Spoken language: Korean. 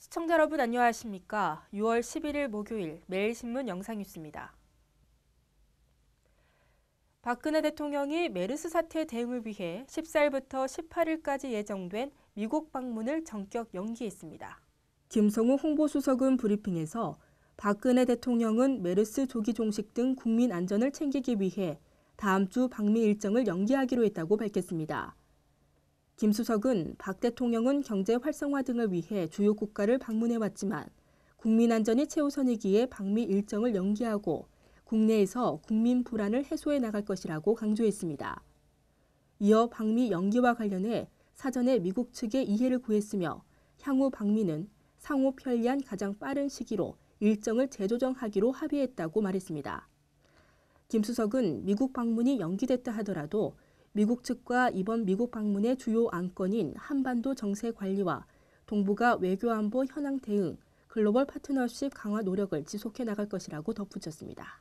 시청자 여러분 안녕하십니까? 6월 11일 목요일 매일신문 영상뉴스입니다. 박근혜 대통령이 메르스 사태 대응을 위해 14일부터 18일까지 예정된 미국 방문을 전격 연기했습니다. 김성우 홍보수석은 브리핑에서 박근혜 대통령은 메르스 조기 종식 등 국민 안전을 챙기기 위해 다음 주 방미 일정을 연기하기로 했다고 밝혔습니다. 김수석은 박 대통령은 경제 활성화 등을 위해 주요 국가를 방문해 왔지만 국민 안전이 최우선이기에 방미 일정을 연기하고 국내에서 국민 불안을 해소해 나갈 것이라고 강조했습니다. 이어 방미 연기와 관련해 사전에 미국 측의 이해를 구했으며 향후 방미는 상호 편리한 가장 빠른 시기로 일정을 재조정하기로 합의했다고 말했습니다. 김 수석은 미국 방문이 연기됐다 하더라도 미국 측과 이번 미국 방문의 주요 안건인 한반도 정세 관리와 동북아 외교안보 현황 대응, 글로벌 파트너십 강화 노력을 지속해 나갈 것이라고 덧붙였습니다.